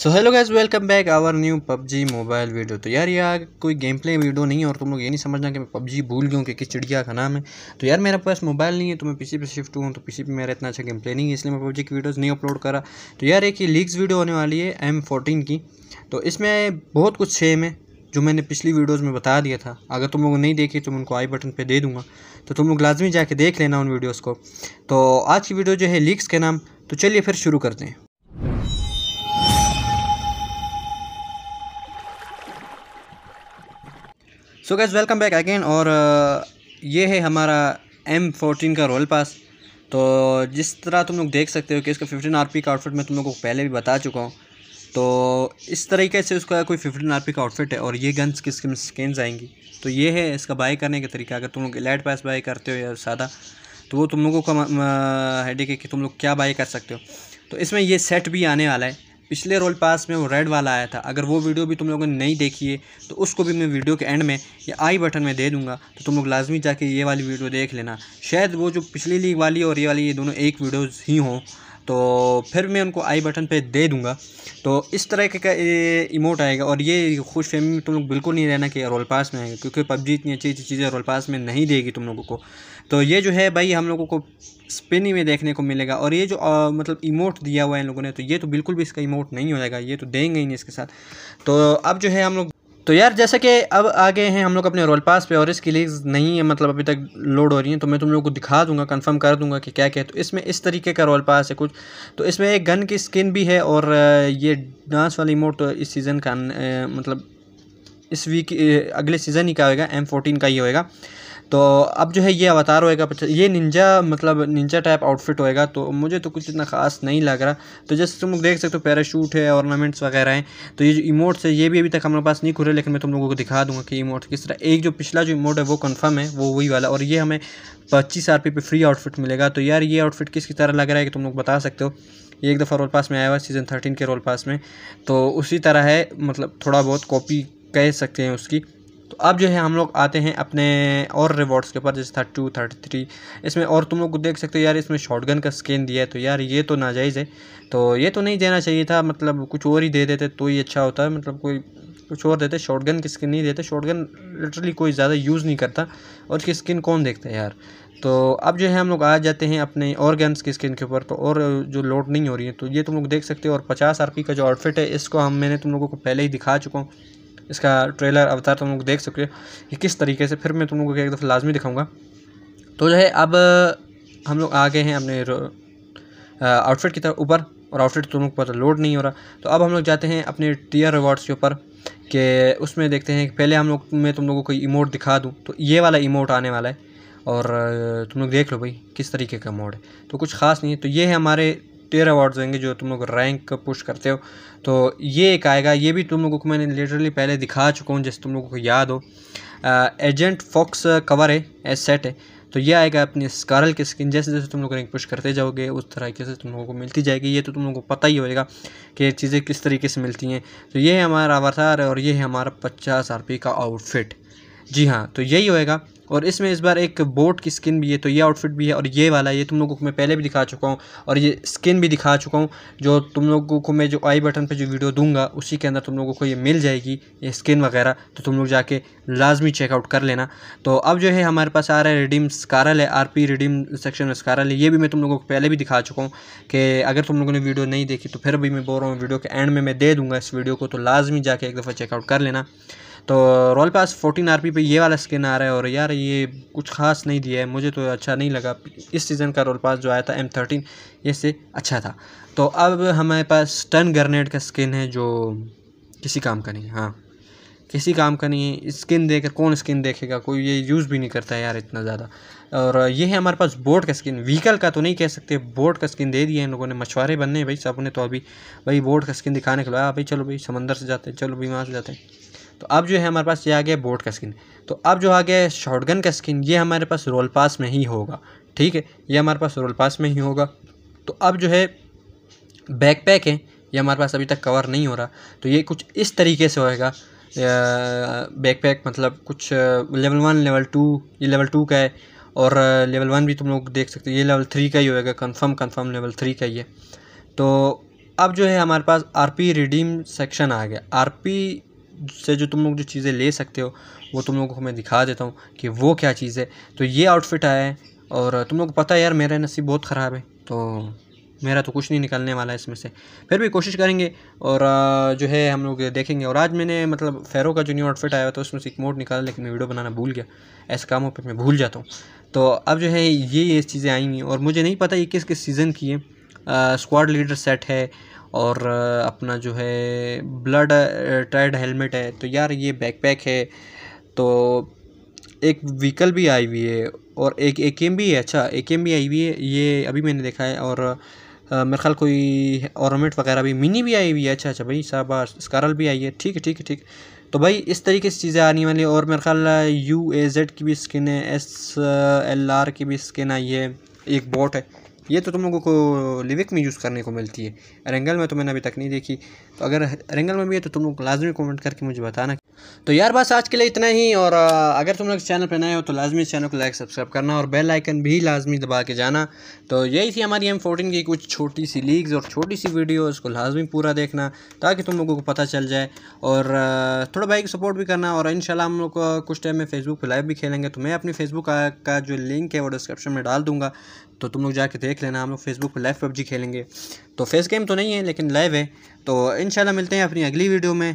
so hello guys welcome back our new PUBG mobile video तो यार यार कोई गेम प्ले वीडियो नहीं है और तुम लोग ये नहीं समझना कि मैं पबजी भूल गया हूँ कि किस चिड़िया का नाम है तो यार मेरे पास मोबाइल नहीं है तो मैं पीसी पे शिफ्ट हुआ हूँ तो पीसी पे मेरा इतना अच्छा गेम प्ले नहीं है इसलिए मैं पबजी की वीडियोज़ नहीं अपलोड करा तो यार एक ही लीक्स वीडियो होने वाली है एम की तो इसमें बहुत कुछ सेम है जो मैंने पिछली वीडियोज़ में बता दिया था अगर तुम लोग नहीं देखी तो मैं उनको आई बटन पर दे दूंगा तो तुम लोग लाजमी जाके देख लेना उन वीडियोज़ को तो आज की वीडियो जो है लीक्स के नाम तो चलिए फिर शुरू करते हैं so guys welcome back again और uh, ये है हमारा एम फोर्टीन का रोल पास तो जिस तरह तुम लोग देख सकते हो कि इसका फिफ्टीन आर पी का आउटफिट मैं तुम लोगों को पहले भी बता चुका हूँ तो इस तरीके से उसका कोई फिफ्टीन आर पी का आउटफिट है और ये गन्स किस किस स्किन्स आएंगी तो ये है इसका बाई करने का तरीका अगर तुम लोग लाइट पास बाई करते हो या सादा तो वो तुम लोगों का हेडिक uh, है कि तुम लोग क्या बाई कर सकते हो तो इसमें ये सेट भी आने वाला है पिछले रोल पास में वो रेड वाला आया था अगर वो वीडियो भी तुम लोगों ने नहीं देखी है तो उसको भी मैं वीडियो के एंड में या आई बटन में दे दूंगा तो तुम लोग लाजमी जाके ये वाली वीडियो देख लेना शायद वो जो पिछली लीग वाली और ये वाली ये दोनों एक वीडियोज़ ही हों तो फिर मैं उनको आई बटन पे दे दूंगा तो इस तरह का इमोट आएगा और ये खुश फहमी तुम लोग बिल्कुल नहीं रहना कि रोल पास में आएगा क्योंकि पबजी इतनी अच्छी अच्छी चीज़ें रोल पास में नहीं देगी तुम लोगों को तो ये जो है भाई हम लोगों को स्पिन में देखने को मिलेगा और ये जो आ, मतलब इमोट दिया हुआ है इन लोगों ने तो ये तो बिल्कुल भी इसका इमोट नहीं हो जाएगा ये तो देंगे ही नहीं इसके साथ तो अब जो है हम लोग तो यार जैसे कि अब आ गए हैं हम लोग अपने रोल पास पे और इसकी लीग नहीं है मतलब अभी तक लोड हो रही हैं तो मैं तुम लोगों को दिखा दूंगा कंफर्म कर दूंगा कि क्या क्या है तो इसमें इस तरीके का रोल पास है कुछ तो इसमें एक गन की स्किन भी है और ये डांस वाली मोड तो इस सीज़न का मतलब इस वीक अगले सीज़न ही का होगा एम का ही होएगा तो अब जो है ये अवतार होएगा ये निंजा मतलब निंजा टाइप आउटफिट होएगा तो मुझे तो कुछ इतना ख़ास नहीं लग रहा तो जैसे तुम लोग देख सकते हो पैराशूट है ऑर्नामेंट्स वगैरह हैं तो ये जो इमोट्स है ये भी अभी तक हमारे पास नहीं खुले लेकिन मैं तुम लोगों को दिखा दूँगा कि इमोट किस तरह एक जो पिछला जो इमोट है वो कन्फर्म है वो वही वाला और ये हमें पच्चीस आर पे फ्री आउटफिट मिलेगा तो यार ये आउटफिट किस तरह लग रहा है कि तुम लोग बता सकते हो ये एक दफ़ा रोल पास में आया हुआ सीज़न थर्टीन के रोल पास में तो उसी तरह है मतलब थोड़ा बहुत कॉपी कह सकते हैं उसकी तो अब जो है हम लोग आते हैं अपने और रिवॉर्ड्स के ऊपर जैसे था टू थर्टी थ्री इसमें और तुम लोग देख सकते हो यार इसमें शॉटगन का स्किन दिया है तो यार ये तो नाजायज़ है तो ये तो नहीं देना चाहिए था मतलब कुछ और ही दे देते तो ही अच्छा होता है मतलब कोई कुछ और देते शॉटगन की स्किन नहीं देते शॉटगन लिटरली कोई ज़्यादा यूज़ नहीं करता और उसकी स्किन कौन देखता है यार तो अब जो है हम लोग आ जाते हैं अपने और गन्स की स्किन के ऊपर तो और जो लोड नहीं हो रही है तो ये तुम लोग देख सकते हो और पचास आर का जो आउटफिट है इसको हम मैंने तुम लोगों को पहले ही दिखा चुका हूँ इसका ट्रेलर अवतार तुम लोग देख सके कि किस तरीके से फिर मैं तुम लोगों को एक दफ़ा लाजमी दिखाऊंगा तो जो है अब हम लोग आ गए हैं अपने आउटफिट की तरफ ऊपर और आउटफिट तुम लोग पता लोड नहीं हो रहा तो अब हम लोग जाते हैं अपने टीयर रिवॉर्ड्स के ऊपर कि उसमें देखते हैं कि पहले हम लोग मैं तुम लोगों को इमोट दिखा दूँ तो ये वाला इमोट आने वाला है और तुम लोग देख लो भाई किस तरीके का मोड है तो कुछ ख़ास नहीं है तो ये है हमारे तेरह अवार्ड्स होंगे जो तुम लोग रैंक पुश करते हो तो ये एक आएगा ये भी तुम लोगों को मैंने लिटरली पहले दिखा चुका हूँ जैसे तुम लोगों को याद हो आ, एजेंट फॉक्स कवर है एज सेट है तो ये आएगा अपनी स्कारल की स्किन जैसे जैसे तुम लोग रैंक पुश करते जाओगे उस तरीके से तुम लोगों को मिलती जाएगी ये तो तुम लोगों को पता ही होगा कि चीज़ें किस तरीके से मिलती हैं तो ये है हमारा अवतार और ये है हमारा पचास आर का आउटफिट जी हाँ तो यही होएगा और इसमें इस बार एक बोट की स्किन भी है तो ये आउटफिट भी है और ये वाला ये तुम लोगों को मैं पहले भी दिखा चुका हूँ और ये स्किन भी दिखा चुका हूँ जो तुम लोगों को मैं जो आई बटन पे जो वीडियो दूंगा उसी के अंदर तुम लोगों को ये मिल जाएगी ये स्किन वगैरह तो तुम लोग जाके लाजमी चेकआउट कर लेना तो अब जो है हमारे पास आ रहा है रिडीम स्कारल है आर पी रिडीम सेक्शन में स्कारल है ये भी मैं तुम लोगों को पहले भी दिखा चुका हूँ कि अगर तुम लोगों ने वीडियो नहीं देखी तो फिर भी मैं बोल रहा हूँ वीडियो के एंड में मैं दे दूँगा इस वीडियो को तो लाजमी जाके एक दफ़ा चेकआउट कर लेना तो रॉयल पास फोर्टीन आर पे ये वाला स्किन आ रहा है और यार ये कुछ खास नहीं दिया है मुझे तो अच्छा नहीं लगा इस सीज़न का रॉयल पास जो आया था एम थर्टीन इससे अच्छा था तो अब हमारे पास टन ग्रेनेड का स्किन है जो किसी काम का नहीं है हाँ किसी काम का नहीं है स्किन देकर कौन स्किन देखेगा कोई ये यूज़ भी नहीं करता है यार इतना ज़्यादा और ये है हमारे पास बोट का स्किन व्हीकल का तो नहीं कह सकते बोट का स्किन दे दिया इन लोगों ने मछुआरे बनने भाई सब ने तो अभी भाई बोट का स्किन दिखाने के लिए भाई चलो भाई समंदर से जाते हैं चलो भाई वहाँ से जाते हैं तो अब जो है हमारे पास ये आ गया बोट का स्किन तो अब जो आ गया गन का स्किन ये हमारे पास रोल पास में ही होगा ठीक है ये हमारे पास रोल पास में ही होगा तो अब जो है बैक पैक है ये हमारे पास अभी तक कवर नहीं हो रहा तो ये कुछ इस तरीके से होएगा बैक पैक मतलब कुछ लेवल वन लेवल टू ये लेवल टू का है और लेवल वन भी तुम लोग देख सकते हो ये लेवल थ्री का ही होएगा कंफर्म कंफर्म लेवल थ्री का ही है तो अब जो है हमारे पास आरपी रिडीम सेक्शन आ गया आरपी से जो तुम लोग जो चीज़ें ले सकते हो वो तुम लोगों को मैं दिखा देता हूँ कि वो क्या चीज़ है तो ये आउटफिट आया है और तुम लोग को पता है यार मेरा नसीब बहुत ख़राब है तो मेरा तो कुछ नहीं निकलने वाला है इसमें से फिर भी कोशिश करेंगे और जो है हम लोग देखेंगे और आज मैंने मतलब फेरो का जो न्यू आउटफिट आया था उसमें से एक मोड निकाला लेकिन मैं वीडियो बनाना भूल गया ऐसे कामों पर मैं भूल जाता हूँ तो अब जो है ये ये चीज़ें आई और मुझे नहीं पता ये किस किस सीज़न की है स्क्वाड लीडर सेट है और अपना जो है ब्लड टायर्ड हेलमेट है तो यार ये बैकपैक है तो एक व्हीकल भी आई हुई है और एक ए के भी है अच्छा ए के भी आई हुई है ये अभी मैंने देखा है और मेरे ख्याल कोई ऑर्नामेंट वगैरह भी मिनी भी आई हुई है अच्छा अच्छा भाई साहब स्कारल भी आई है ठीक है ठीक है ठीक तो भाई इस तरीके से चीज़ें आने वाली और मेरे ख्याल यू ए जेड की भी स्किन है एस एल आर की भी स्किन आई है एक बोट है ये तो तुम लोगों को लिविक में यूज़ करने को मिलती है एरेंगल में तो मैंने अभी तक नहीं देखी तो अगर रेंगल में भी है तो तुम लोग लाजमी कमेंट करके मुझे बताना तो यार बस आज के लिए इतना ही और अगर तुम लोग चैनल पर नए हो तो लाजमी चैनल को लाइक सब्सक्राइब करना और बेल आइकन भी लाजमी दबा के जाना तो यही थी हमारी एम फोर्टीन की कुछ छोटी सी लीग्स और छोटी सी वीडियो को लाजमी पूरा देखना ताकि तुम लोगों को पता चल जाए और थोड़ा भाई को सपोर्ट भी करना और इन हम लोग कुछ टाइम में फेसबुक पर लाइव भी खेलेंगे तो मैं अपनी फेसबुक का जो लिंक है वो डिस्क्रिप्शन में डाल दूँगा तो तुम लोग जाके देख लेना हम लोग फेसबुक पर लाइव पबजी खेलेंगे तो फेस गेम तो नहीं है लेकिन लाइव है तो इन मिलते हैं अपनी अगली वीडियो में